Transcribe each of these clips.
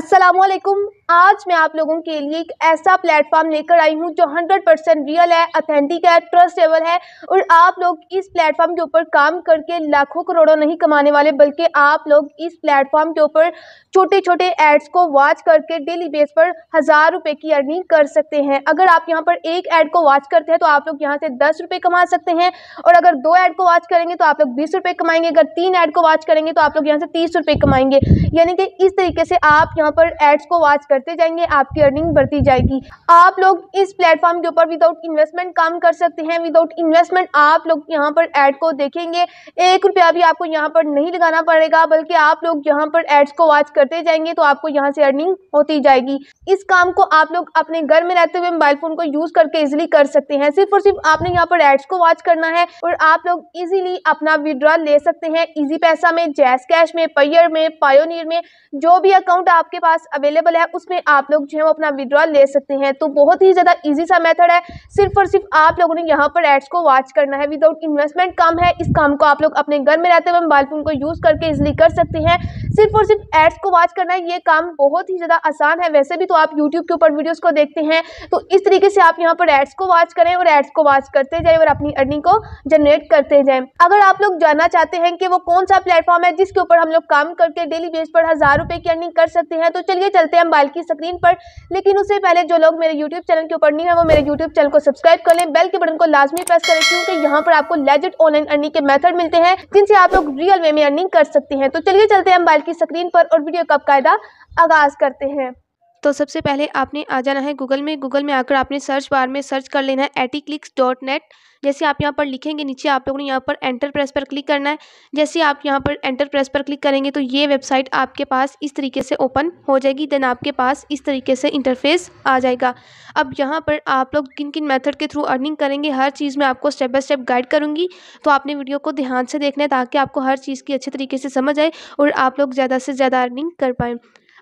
असलकुम आज मैं आप लोगों के लिए एक ऐसा प्लेटफॉर्म लेकर आई हूं जो 100 परसेंट रियल है अथेंटिक है ट्रस्टेबल है और आप लोग इस प्लेटफॉर्म के ऊपर काम करके लाखों करोड़ों नहीं कमाने वाले बल्कि आप लोग इस प्लेटफॉर्म के ऊपर छोटे छोटे एड्स को वॉच करके डेली बेस पर हज़ार रुपये की अर्निंग कर सकते हैं अगर आप यहाँ पर एक ऐड को वॉच करते हैं तो आप लोग यहाँ से दस रुपए कमा सकते हैं और अगर दो ऐड को वॉच करेंगे तो आप लोग बीस रुपए कमाएंगे अगर तीन ऐड को वॉच करेंगे तो आप लोग यहाँ से तीस रुपए कमाएंगे यानी कि इस तरीके से आप यहाँ पर एड्स को वॉच कर करते जाएंगे आपकी अर्निंग बढ़ती जाएगी आप लोग इस प्लेटफॉर्म के ऊपर विदाउट इन्वेस्टमेंट काम कर सकते हैं विदाउट इन्वेस्टमेंट आप लोग यहाँ पर एड को देखेंगे एक रुपया भी आपको यहाँ पर नहीं लगाना पड़ेगा बल्कि आप लोग यहाँ पर एड्स को वॉच करते जाएंगे तो आपको यहाँ से अर्निंग होती जाएगी इस काम को आप लोग अपने घर में रहते हुए मोबाइल फ़ोन को यूज़ करके इजिली कर सकते हैं सिर्फ और सिर्फ आपने यहाँ पर एड्स को वॉच करना है और आप लोग इजिली अपना विड्रॉल ले सकते हैं इजी पैसा में जैस कैश में पयर में पायोनियर में जो भी अकाउंट आपके पास अवेलेबल है उस उसमें आप लोग जो है वो अपना विड्रॉल ले सकते हैं तो बहुत ही ज़्यादा इजी सा मेथड है सिर्फ और सिर्फ आप लोगों ने यहाँ पर एड्स को वॉच करना है विदाउट इन्वेस्टमेंट कम है इस काम को आप लोग अपने घर में रहते हुए मोबाइल फ़ोन को यूज़ करके इजिली कर सकते हैं सिर्फ और सिर्फ एड्स को वॉच करना है ये काम बहुत ही ज़्यादा आसान है वैसे भी तो आप यूट्यूब के ऊपर वीडियोज़ को देखते हैं तो इस तरीके से आप यहाँ पर एड्स को वॉच करें और एड्स को वॉच करते जाए और अपनी अर्निंग को जनरेट करते जाए अगर आप लोग जानना चाहते हैं कि वो कौन सा प्लेटफॉर्म है जिसके ऊपर हम लोग काम करके डेली बेस पर हज़ार रुपए की अर्निंग कर सकते हैं तो चलिए चलते हैं मोबाइल की स्क्रीन पर लेकिन उससे पहले जो लोग मेरे यूट्यूब चैनल के ऊपर नहीं है वो मेरे यूट्यूब चैनल को सब्सक्राइब कर लें बेल के बटन को लाजमी प्रेस करें क्योंकि यहाँ पर आपको लेजिट ऑनलाइन अर्निंग के मेथड मिलते हैं जिनसे आप लोग रियल वे में अर्निंग कर सकते हैं तो चलिए चलते हैं मोबाइल की स्क्रीन पर और वीडियो का आगाज करते हैं तो सबसे पहले आपने आ जाना है गूगल में गूगल में आकर आपने सर्च बार में सर्च कर लेना है क्लिक्स डॉट नेट जैसे आप यहाँ पर लिखेंगे नीचे आप लोगों ने यहाँ पर एंटर प्रेस पर क्लिक करना है जैसे आप यहाँ पर एंटर प्रेस पर क्लिक करेंगे तो ये वेबसाइट आपके पास इस तरीके से ओपन हो जाएगी देन आपके पास इस तरीके से इंटरफेस आ जाएगा अब यहाँ पर आप लोग किन किन मेथड के थ्रू अर्निंग करेंगे हर चीज़ में आपको स्टेप बाय स्टेप गाइड करूँगी तो आपने वीडियो को ध्यान से देखना है ताकि आपको हर चीज़ की अच्छे तरीके से समझ आए और आप लोग ज़्यादा से ज़्यादा अर्निंग कर पाएँ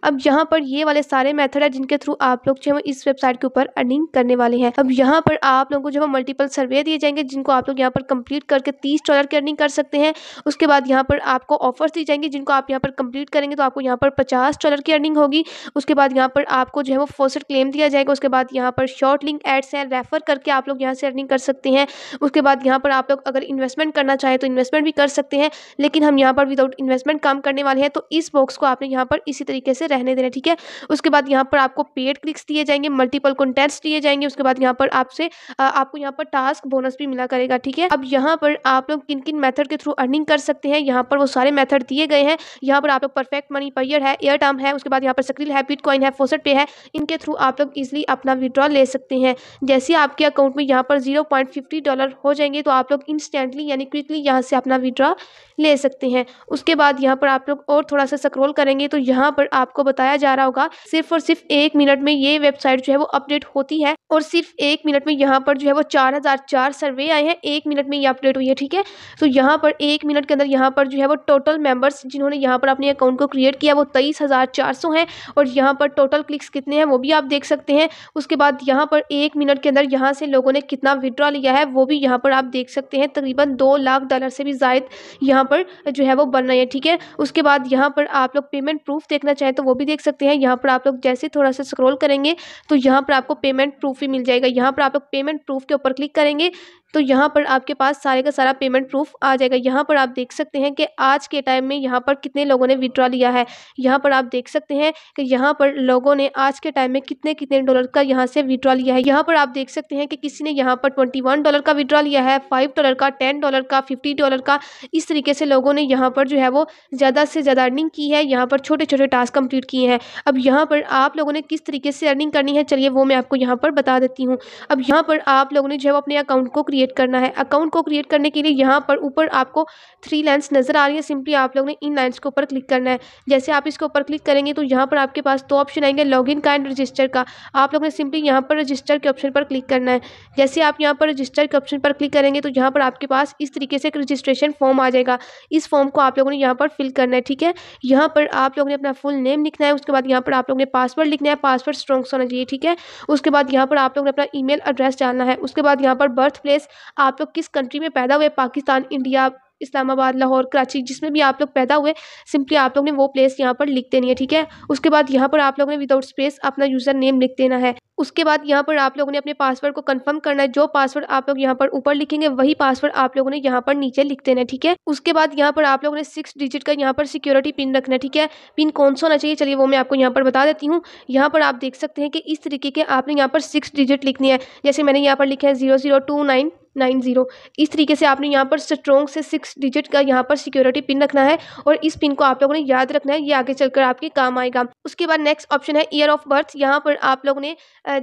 अब यहाँ पर ये वाले सारे मेथड है जिनके थ्रू आप लोग जो है इस वेबसाइट के ऊपर अर्निंग करने वाले हैं अब यहाँ पर आप लोगों को जो है मल्टीपल सर्वे दिए जाएंगे जिनको आप लोग यहाँ पर कंप्लीट करके तीस डॉलर की अर्निंग कर सकते हैं उसके बाद यहाँ पर आपको ऑफर्स दी जाएंगे जिनको आप यहाँ पर कंप्लीट करेंगे तो आपको यहाँ पर पचास डॉलर की अर्निंग होगी उसके बाद यहाँ पर आपको जो है वो फोसर क्लेम दिया जाएगा उसके बाद यहाँ पर शॉर्ट लिंक एड्स हैं रेफर करके आप लोग यहाँ से अर्निंग कर सकते हैं उसके बाद यहाँ पर आप लोग अगर इन्वेस्टमेंट करना चाहें तो इन्वेस्टमेंट भी कर सकते हैं लेकिन हम यहाँ पर विदाउट इन्वेस्टमेंट काम करने वाले हैं तो इस बॉक्स को आपने यहाँ पर इसी तरीके से रहने देना ठीक है उसके बाद यहाँ पर आपको पेड क्लिक्स दिए जाएंगे मल्टीपल कॉन्टेस्ट दिए जाएंगे उसके बाद यहाँ पर आपसे आपको यहाँ पर टास्क बोनस भी मिला करेगा ठीक है अब यहाँ पर आप लोग किन किन मेथड के थ्रू अर्निंग कर सकते हैं यहाँ पर वो सारे मेथड दिए गए हैं यहाँ पर आप लोग परफेक्ट मनी पेयर है एयर टर्म है उसके बाद यहाँ पर सक्रिल है बिटकॉइन है फोसेट पे है इनके थ्रू आप लोग इजिली अपना विड्रॉ ले सकते हैं जैसे आपके अकाउंट में यहाँ पर जीरो पॉइंट फिफ्टी डॉलर हो जाएंगे तो आप लोग इंस्टेंटली यानी क्विकली यहाँ से अपना विड्रॉ ले सकते हैं उसके बाद यहाँ पर आप लोग और थोड़ा सा स्क्रोल करेंगे तो यहाँ पर आपको आपको बताया जा रहा होगा सिर्फ और सिर्फ एक मिनट में ये वेबसाइट जो है वो अपडेट होती है और सिर्फ एक मिनट में यहाँ पर जो है वो चार हज़ार चार सर्वे आए हैं एक मिनट में ये अपडेट हुई है ठीक है तो यहाँ पर एक मिनट के अंदर यहाँ पर जो है वो टोटल मेंबर्स जिन्होंने यहाँ पर अपने अकाउंट को क्रिएट किया वो तेईस हज़ार चार सौ हैं और यहाँ पर टोटल क्लिक्स कितने हैं वो भी आप देख सकते हैं उसके बाद यहाँ पर एक मिनट के अंदर यहाँ से लोगों ने कितना विड्रॉ लिया है वो भी यहाँ पर आप देख सकते हैं तकरीबन दो लाख डॉलर से भी जायद यहाँ पर जो है वो बन रही है ठीक है उसके बाद यहाँ पर आप लोग पेमेंट प्रूफ देखना चाहें तो वो भी देख सकते हैं यहाँ पर आप लोग जैसे थोड़ा सा स्क्रोल करेंगे तो यहाँ पर आपको पेमेंट प्रूफ भी मिल जाएगा यहाँ पर आप लोग पेमेंट प्रूफ के ऊपर क्लिक करेंगे तो यहाँ पर आपके पास सारे का सारा पेमेंट प्रूफ आ जाएगा यहाँ पर आप देख सकते हैं कि आज के टाइम में यहाँ पर कितने लोगों ने विड्रॉ लिया है यहाँ पर आप देख सकते हैं कि यहाँ पर लोगों ने आज के टाइम में कितने कितने डॉलर का यहाँ से विड्रॉ लिया है यहाँ पर आप देख सकते हैं कि किसी ने यहाँ पर ट्वेंटी डॉलर का विड्रॉ लिया है फाइव डॉलर का टेन डॉलर का फिफ्टी डॉलर का इस तरीके से लोगों ने यहाँ पर जो है वो ज़्यादा से ज़्यादा अर्निंग की है यहाँ पर छोटे छोटे टास्क कम्प्लीट किए हैं अब यहाँ पर आप लोगों ने किस तरीके से अर्निंग करनी है चलिए वो मैं आपको यहाँ पर बता देती हूँ अब यहाँ पर आप लोगों ने जो है वो अपने अकाउंट को क्रिएट क्रिएट करना है अकाउंट को क्रिएट करने के लिए यहाँ पर ऊपर आपको थ्री लाइन्स नज़र आ रही है सिंपली आप लोगों ने इन लाइन्स के ऊपर क्लिक करना है जैसे आप इसके ऊपर क्लिक करेंगे तो यहाँ पर आपके पास दो ऑप्शन आएंगे इन का एंड रजिस्टर का आप लोगों ने सिंपली यहाँ पर रजिस्टर के ऑप्शन पर क्लिक करना है जैसे आप यहाँ पर रजिस्टर के ऑप्शन पर क्लिक करेंगे तो यहाँ पर आपके पास इस तरीके से एक रजिस्ट्रेशन फॉर्म आ जाएगा इस फॉर्म को आप लोगों ने यहाँ पर फिल करना है ठीक है यहाँ पर आप लोगों ने अपना फुल नेम लिखना है उसके बाद यहाँ पर आप लोगों ने पासवर्ड लिखना है पासवर्ड स्ट्रॉन्ग्स होना चाहिए ठीक है उसके बाद यहाँ पर आप लोगों ने अपना ईमेल एड्रेस डालना है उसके बाद यहाँ पर बर्थ प्लेस आप लोग किस कंट्री में पैदा हुए पाकिस्तान इंडिया इस्लामाबाद लाहौर कराची जिसमें भी आप लोग पैदा हुए सिंपली आप लोग ने वो प्लेस यहाँ पर लिख देनी है ठीक है उसके बाद यहाँ पर आप लोगों ने विदाउट स्पेस अपना यूज़र नेम लिख देना है उसके बाद यहाँ पर आप लोगों ने अपने पासवर्ड को कंफर्म करना है जो पासवर्ड आप लोग यहाँ पर ऊपर लिखेंगे वही पासवर्ड आप लोगों ने यहाँ पर नीचे लिख देना है ठीक है उसके बाद यहाँ पर आप लोगों ने सिक्स डिजिट का यहाँ पर सिक्योरिटी पिन रखना है ठीक है पिन कौन सा होना चाहिए चलिए वो मैं आपको यहाँ पर बता देती हूँ यहाँ पर आप देख सकते हैं कि इस तरीके के आपने यहाँ पर सिक्स डिजिट लिखनी है जैसे मैंने यहाँ पर लिखा है zero zero two nine nine zero इस तरीके से आपने यहाँ पर स्ट्रॉन्ग से सिक्स डिजिट का यहाँ पर सिक्योरिटी पिन रखना है और इस पिन को आप लोगों ने याद रखना है ये आगे चलकर आपके काम आएगा उसके बाद नेक्स्ट ऑप्शन है ईयर ऑफ बर्थ यहाँ पर आप लोगों ने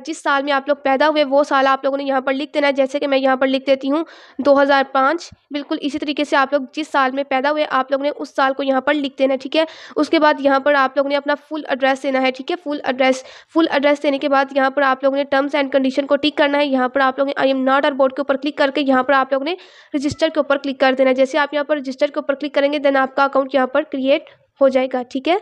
जिस साल में आप लोग पैदा हुए वो साल आप लोगों ने यहाँ पर लिख देना है जैसे कि मैं यहाँ पर लिख देती हूँ दो बिल्कुल इसी तरीके से आप लोग जिस साल में पैदा हुए आप लोगों ने उस साल को यहाँ पर लिख देना है ठीक है उसके बाद यहाँ पर आप लोगों ने अपना फुल एड्रेस देना है ठीक है फुल एड्रेस फुल एड्रेस देने के बाद यहाँ पर आप लोगों ने टर्म्स एंड कंडीशन को टिक करना है यहाँ पर आप लोगों ने I am not a robot के ऊपर क्लिक करके यहाँ पर आप लोग ने रजिस्टर के ऊपर क्लिक कर देना जैसे आप यहाँ पर रजिस्टर के ऊपर क्लिक करेंगे देन आपका अकाउंट यहाँ पर क्रिएट हो जाएगा ठीक है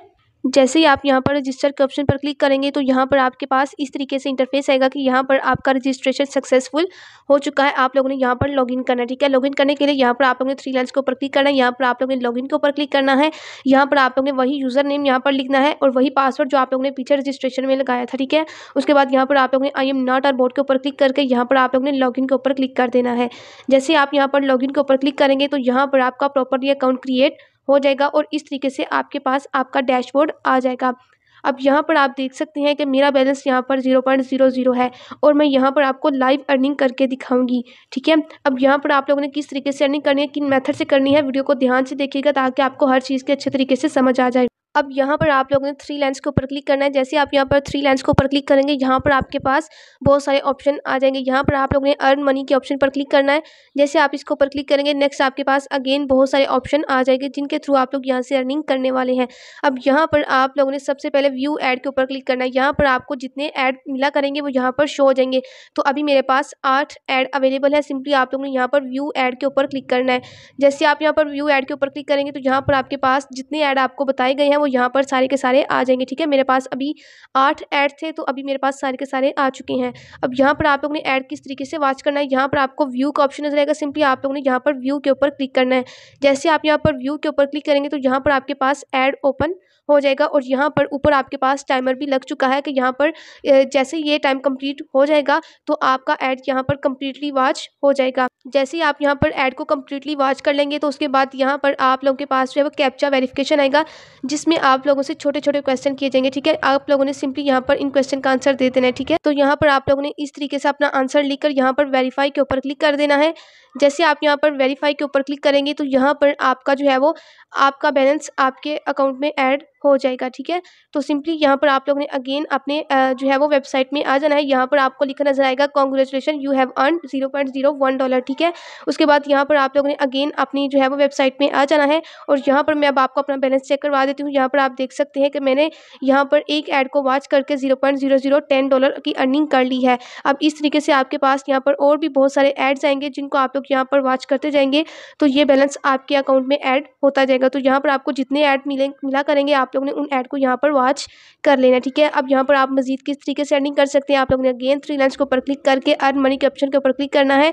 जैसे ही आप यहाँ पर रजिस्टर के ऑप्शन पर क्लिक करेंगे तो यहाँ पर आपके पास इस तरीके से इंटरफेस आएगा कि यहाँ पर आपका रजिस्ट्रेशन सक्सेसफुल हो चुका है आप लोगों ने यहाँ पर लॉगिन करना है ठीक है लॉगिन करने के लिए यहाँ पर आप लोगों ने थ्री लाइन्स के ऊपर क्लिक करना है यहाँ पर आप लोगों ने लॉगिन के ऊपर क्लिक करना है यहाँ पर आप लोगों ने वही यूज़र नेम यहाँ पर लिखना है और वही पासवर्ड जो आप लोगों ने पीछे रजिस्ट्रेशन में लगाया था ठीक है उसके बाद यहाँ पर आप लोगों ने I am not a robot के ऊपर क्लिक करके यहाँ पर आप लोगों ने लॉगिन के ऊपर क्लिक कर देना है जैसे आप यहाँ पर लॉगिन के ऊपर क्लिक करेंगे तो यहाँ पर आपका प्रॉपर्टी अकाउंट क्रिएट हो जाएगा और इस तरीके से आपके पास आपका डैशबोर्ड आ जाएगा अब यहाँ पर आप देख सकते हैं कि मेरा बैलेंस यहाँ पर ज़ीरो पॉइंट ज़ीरो ज़ीरो है और मैं यहाँ पर आपको लाइव अर्निंग करके दिखाऊंगी ठीक है अब यहाँ पर आप लोगों ने किस तरीके से अर्निंग करनी है किन मेथड से करनी है वीडियो को ध्यान से देखिएगा ताकि आपको हर चीज़ के अच्छे तरीके से समझ आ जाए अब यहाँ पर आप लोगों ने थ्री लाइन्स के ऊपर क्लिक करना है जैसे आप यहाँ पर थ्री लाइन्स के ऊपर क्लिक करेंगे यहाँ पर आपके पास बहुत सारे ऑप्शन आ जाएंगे यहाँ पर आप लोगों ने अर्न मनी के ऑप्शन पर क्लिक करना है जैसे आप इसके ऊपर क्लिक करेंगे नेक्स्ट आपके पास अगेन बहुत सारे ऑप्शन आ जाएंगे जिनके थ्रू आप लोग यहाँ से अर्निंग करने वाले हैं अब यहाँ पर आप लोगों ने सबसे पहले व्यू एड के ऊपर क्लिक करना है यहाँ पर आपको जितने ऐड मिला करेंगे वो यहाँ पर शो हो जाएंगे तो अभी मेरे पास आठ ऐड अवेलेबल है सिंपली आप लोगों ने यहाँ पर व्यू एड के ऊपर क्लिक करना है जैसे आप यहाँ पर व्यू एड के ऊपर क्लिक करेंगे तो यहाँ पर आपके पास जितने ऐड आपको बताए गए हैं वो यहाँ पर सारे के सारे आ जाएंगे ठीक है मेरे पास अभी आठ ऐड थे तो अभी मेरे पास सारे के सारे आ चुके हैं अब यहाँ पर आप लोगों ने ऐड किस तरीके से वॉच करना है यहाँ पर आपको व्यू का ऑप्शन नजर आएगा सिंपली आप लोगों ने यहाँ पर व्यू के ऊपर क्लिक करना है जैसे आप यहाँ पर व्यू के ऊपर क्लिक करेंगे तो यहाँ पर आपके पास ऐड ओपन हो जाएगा और यहाँ पर ऊपर आपके पास टाइमर भी लग चुका है कि यहाँ पर जैसे ये टाइम कंप्लीट हो जाएगा तो आपका ऐड यहाँ पर कम्प्लीटली वॉच हो जाएगा जैसे ही आप यहाँ पर ऐड को कम्प्लीटली वॉच कर लेंगे तो उसके बाद यहाँ पर आप लोगों के पास जो है वो कैप्चा वेरिफिकेशन आएगा जिसमें आप लोगों से छोटे छोटे क्वेश्चन किए जाएंगे ठीक है आप लोगों ने सिंपली यहाँ पर इन क्वेश्चन का आंसर दे देना है ठीक है तो यहाँ पर आप लोगों ने इस तरीके से अपना आंसर लिखकर यहाँ पर वेरीफाई के ऊपर क्लिक कर देना है जैसे आप यहाँ पर वेरीफाई के ऊपर क्लिक करेंगे तो यहाँ पर आपका जो है वो आपका बैलेंस आपके अकाउंट में ऐड हो जाएगा ठीक है तो सिंपली यहाँ पर आप लोग ने अगेन अपने जो है वो वेबसाइट में आ जाना है यहाँ पर आपको लिखा नजर आएगा congratulation you have earn zero point zero one dollar ठीक है उसके बाद यहाँ पर आप लोग ने अगेन अपनी जो है वो वेबसाइट में आ जाना है और यहाँ पर मैं अब आपको अपना बैलेंस चेक करवा देती हूँ यहाँ पर आप देख सकते हैं कि मैंने यहाँ पर एक ऐड को वॉच करके zero point zero zero ten dollar की अर्निंग कर ली है अब इस तरीके से आपके पास यहाँ पर और भी बहुत सारे एड्स आएंगे जिनको आप लोग लोग यहाँ पर वॉच करते जाएंगे तो ये बैलेंस आपके अकाउंट में ऐड होता जाएगा तो यहाँ पर आपको जितने ऐड मिले मिला करेंगे आप लोग ने उन ऐड को यहाँ पर वॉच कर लेना ठीक है अब यहाँ पर आप मजीद किस तरीके से अर्निंग कर सकते हैं आप लोग ने अगेन थ्री लेंस के ऊपर क्लिक करके अर्न मनी के ऑप्शन के ऊपर क्लिक करना है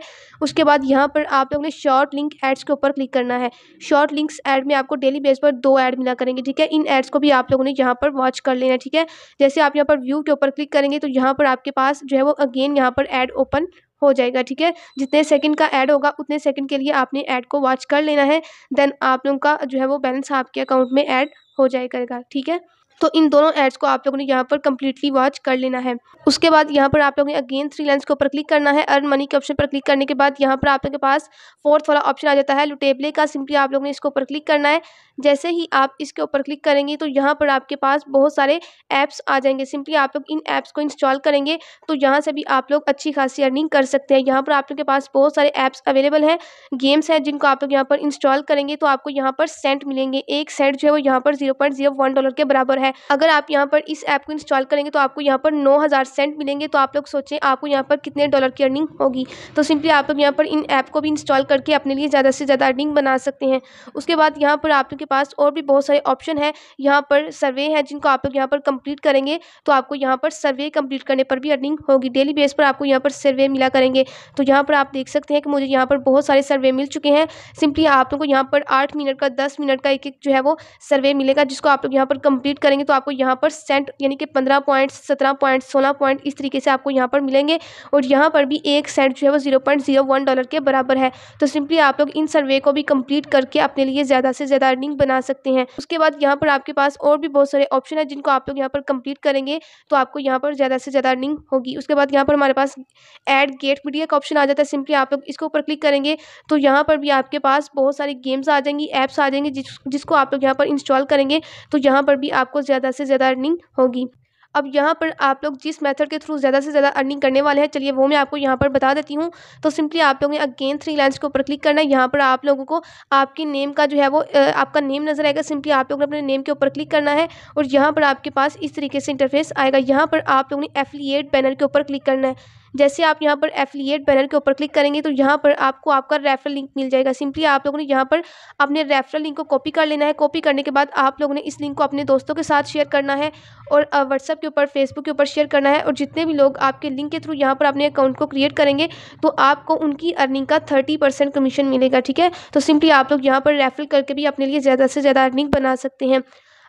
उसके बाद यहाँ पर आप लोग ने शॉर्ट लिंक एड्स के ऊपर क्लिक करना है शॉर्ट लिंक्स एड में आपको डेली बेस पर दो ऐड मिला करेंगे ठीक है इन एड्स को भी आप लोगों ने यहाँ पर वॉच कर लेना ठीक है जैसे आप यहाँ पर व्यू के ऊपर क्लिक करेंगे तो यहाँ पर आपके पास जो है वो अगेन यहाँ पर एड ओपन हो जाएगा ठीक है जितने सेकंड का ऐड होगा उतने सेकंड के लिए आपने ऐड को वॉच कर लेना है देन आप लोगों का जो है वो बैलेंस आपके अकाउंट में ऐड हो जाएगा करेगा ठीक है तो इन दोनों एड्स को आप लोगों ने यहाँ पर कंप्लीटली वॉच कर लेना है उसके बाद यहाँ पर आप लोगों ने अगेन थ्री लाइन्स के ऊपर क्लिक करना है अर्न मनी के ऑप्शन पर क्लिक करने के बाद यहाँ पर आप लोगों के पास फोर्थ वाला ऑप्शन आ जाता है लुटेबले का सिंपली आप लोगों ने इसके ऊपर क्लिक करना है जैसे ही आप इसके ऊपर क्लिक करेंगे तो यहाँ पर आपके पास बहुत सारे ऐप्स आ जाएंगे सिंपली आप लोग इन ऐप्स को इंस्टॉल करेंगे तो यहाँ से भी आप लोग अच्छी खासी अर्निंग कर सकते हैं यहाँ पर आप लोग के पास बहुत सारे ऐप्स अवेलेबल हैं गेम्स हैं जिनको आप लोग यहाँ पर इंस्टॉल करेंगे तो आपको यहाँ पर सेंट मिलेंगे एक सेंट जो है वो यहाँ पर जीरो डॉलर के बराबर है अगर आप यहाँ पर इस ऐप को इंस्टॉल करेंगे तो आपको यहाँ पर नौ सेंट मिलेंगे तो आप लोग सोचें आपको यहाँ पर कितने डॉलर की अर्निंग होगी तो सिंपली आप लोग यहाँ पर इन ऐप को भी इंस्टॉल करके अपने लिए ज़्यादा से ज़्यादा अर्निंग बना सकते हैं उसके बाद यहाँ पर आप लोग पास और भी बहुत सारे ऑप्शन है यहाँ पर सर्वे हैं जिनको आप लोग यहाँ पर कंप्लीट करेंगे तो आपको यहाँ पर सर्वे कंप्लीट करने पर भी अर्निंग होगी डेली बेस पर आपको यहाँ पर सर्वे मिला करेंगे तो यहाँ पर आप देख सकते हैं कि मुझे यहाँ पर बहुत सारे सर्वे मिल चुके हैं सिंपली आप लोग को यहाँ पर आठ मिनट का दस मिनट का एक एक जो है वो सर्वे मिलेगा जिसको आप लोग यहाँ पर कंप्लीट करेंगे तो आपको यहाँ पर सेंट यानी कि पंद्रह पॉइंट सत्रह पॉइंट सोलह पॉइंट इस तरीके से आपको यहाँ पर मिलेंगे और यहाँ पर भी एक सेंट जो है वो zero point zero one dollar के बराबर है तो सिंपली आप लोग इन सर्वे को भी कंप्लीट करके अपने लिए ज़्यादा से ज़्यादा अर्निंग बना सकते हैं उसके बाद यहाँ पर आपके पास और भी बहुत सारे ऑप्शन है जिनको आप लोग यहाँ पर कंप्लीट करेंगे तो आपको यहाँ पर ज़्यादा से ज़्यादा अर्निंग होगी उसके बाद यहाँ पर हमारे पास एड गेट मीडिया का ऑप्शन आ जाता है सिंपली आप लोग इसके ऊपर क्लिक करेंगे तो यहाँ पर भी आपके पास बहुत सारी गेम्स आ जाएंगी ऐप्स आ जाएंगे जिस, जिसको आप लोग यहाँ पर इंस्टॉल करेंगे तो यहाँ पर भी आपको ज़्यादा से ज़्यादा अर्निंग होगी अब यहाँ पर आप लोग जिस मेथड के थ्रू ज़्यादा से ज़्यादा अर्निंग करने वाले हैं चलिए वो मैं आपको यहाँ पर बता देती हूँ तो सिंपली आप लोगों ने अगेन थ्री लाइन्स के ऊपर क्लिक करना है यहाँ पर आप लोगों को आपकी नेम का जो है वो आपका नेम नज़र आएगा सिंपली आप लोगों ने अपने नेम के ऊपर क्लिक करना है और यहाँ पर आपके पास इस तरीके से इंटरफेस आएगा यहाँ पर आप लोगों ने एफिलिएट बैनर के ऊपर क्लिक करना है जैसे आप यहाँ पर एफिलिएट बैनर के ऊपर क्लिक करेंगे तो यहाँ पर आपको आपका रेफरल लिंक मिल जाएगा सिंपली आप लोगों ने यहाँ पर अपने रेफरल लिंक को कॉपी कर लेना है कॉपी करने के बाद आप लोगों ने इस लिंक को अपने दोस्तों के साथ शेयर करना है और व्हाट्सअप के ऊपर फेसबुक के ऊपर शेयर करना है और जितने भी लोग आपके लिंक के थ्रू यहाँ पर अपने अकाउंट को क्रिएट करेंगे तो आपको उनकी अर्निंग का थर्टी परसेंट कमीशन मिलेगा ठीक है तो सिंपली आप लोग यहाँ पर रेफर करके भी अपने लिए ज़्यादा से ज़्यादा अर्निंग बना सकते हैं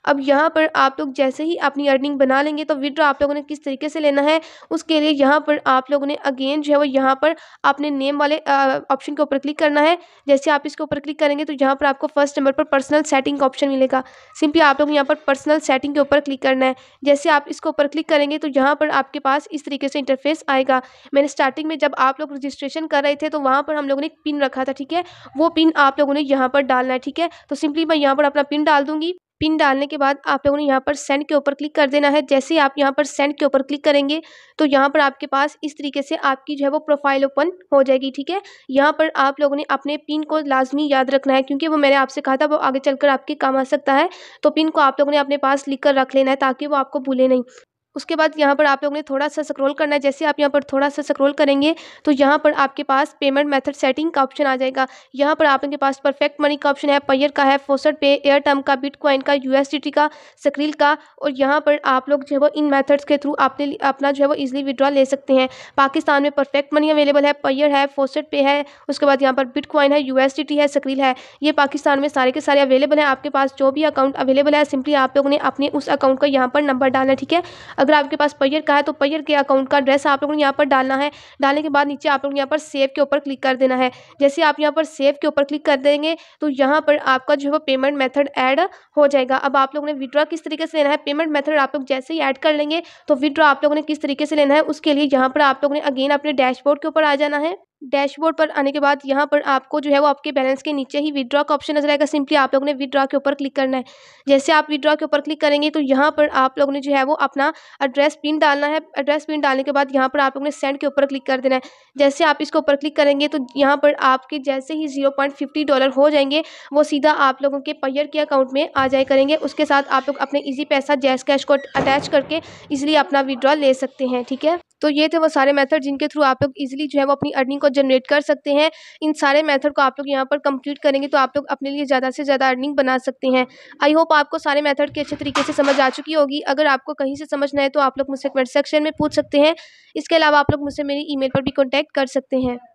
अब यहाँ पर आप लोग जैसे ही अपनी अर्निंग बना लेंगे तो विड्रॉ आप लोगों ने किस तरीके से लेना है उसके लिए यहाँ पर आप लोगों ने अगेन जो है वो यहाँ पर अपने नेम वाले ऑप्शन के ऊपर क्लिक करना है जैसे आप इसके ऊपर क्लिक करेंगे तो यहाँ पर आपको फर्स्ट नंबर पर पर्सनल सेटिंग का ऑप्शन मिलेगा सिंपली आप लोग यहाँ पर पर्सनल सेटिंग के ऊपर क्लिक करना है जैसे आप इसके ऊपर क्लिक करेंगे तो यहाँ पर आपके पास इस तरीके से इंटरफेस आएगा मैंने स्टार्टिंग में जब आप लोग रजिस्ट्रेशन कर रहे थे तो वहाँ पर हम लोगों ने एक पिन रखा था ठीक है वो पिन आप लोगों ने यहाँ पर डालना है ठीक है तो सिंपली मैं यहाँ पर अपना पिन डाल दूंगी पिन डालने के बाद आप लोगों ने यहाँ पर सेंड के ऊपर क्लिक कर देना है जैसे ही आप यहाँ पर सेंड के ऊपर क्लिक करेंगे तो यहाँ पर आपके पास इस तरीके से आपकी जो है वो प्रोफाइल ओपन हो जाएगी ठीक है यहाँ पर आप लोगों ने अपने पिन को लाजमी याद रखना है क्योंकि वो मैंने आपसे कहा था वो आगे चलकर आपके काम आ सकता है तो पिन को आप लोगों ने अपने पास लिख कर रख लेना है ताकि वो आपको भूले नहीं उसके बाद यहाँ पर आप लोग ने थोड़ा सा स्क्रॉल करना है जैसे आप यहाँ पर थोड़ा सा स्क्रॉल करेंगे तो यहाँ पर आपके पास पेमेंट मेथड सेटिंग का ऑप्शन आ जाएगा यहाँ पर आप लोगों के पास परफेक्ट मनी का ऑप्शन है पयर का है फोसट पे टर्म का बिटकॉइन का यू का स्क्रील का और यहाँ पर आप लोग जो है वो इन मैथड्स के थ्रू आपने अपना जो है वो इजिली विड्रॉ ले सकते हैं पाकिस्तान में परफेक्ट मनी अवेलेबल है पयर है फोसट पे है उसके बाद यहाँ पर बिटकॉइन है यू है सक्रील है ये पाकिस्तान में सारे के सारे अवेलेबल हैं आपके पास जो भी अकाउंट अवेलेबल है सिंपली आप लोगों ने अपने उस अकाउंट का यहाँ पर नंबर डालना ठीक है अगर आपके पास पैयर का है तो पैयर के अकाउंट का एड्रेस आप लोगों ने यहाँ पर डालना है डालने के बाद नीचे आप लोगों ने यहाँ पर सेव के ऊपर क्लिक कर देना है जैसे आप यहाँ पर सेव के ऊपर क्लिक कर देंगे तो यहाँ पर आपका जो है पेमेंट मेथड ऐड हो जाएगा अब आप लोगों ने विड्रॉ किस तरीके से लेना है पेमेंट मेथड आप लोग जैसे ही ऐड कर लेंगे तो विड्रॉ आप लोगों ने किस तरीके से लेना है उसके लिए यहाँ पर आप लोगों ने अगेन अपने डैशबोर्ड के ऊपर आ जाना है डैशबोर्ड पर आने के बाद यहाँ पर आपको जो है वो आपके बैलेंस के नीचे ही विदड्रॉ का ऑप्शन नजर आएगा सिंपली आप लोगों ने विदड्रॉ के ऊपर क्लिक करना है जैसे आप विदड्रॉ के ऊपर क्लिक करेंगे तो यहाँ पर आप लोगों ने जो है वो अपना एड्रेस पिन डालना है एड्रेस पिन डालने के बाद यहाँ पर आप लोगों ने सेंड के ऊपर क्लिक कर देना है जैसे आप इसके ऊपर क्लिक करेंगे तो यहाँ पर आपके जैसे ही ज़ीरो डॉलर हो जाएंगे वो सीधा आप लोगों के पैयर के अकाउंट में आ जाए करेंगे उसके साथ आप लोग अपने ईजी पैसा जैस कैश को अटैच करके इजिली अपना विड्रॉ ले सकते हैं ठीक है तो ये थे वो सारे मेथड जिनके थ्रू आप लोग इजीली जो है वो अपनी अर्निंग को जनरेट कर सकते हैं इन सारे मेथड को आप लोग यहाँ पर कंप्लीट करेंगे तो आप लोग अपने लिए ज़्यादा से ज़्यादा अर्निंग बना सकते हैं आई होप आपको सारे मेथड के अच्छे तरीके से समझ आ चुकी होगी अगर आपको कहीं से समझ ना है तो आप लोग मुझसे कमेंट सेक्शन में पूछ सकते हैं इसके अलावा आप लोग मुझसे मेरी ई पर भी कॉन्टैक्ट कर सकते हैं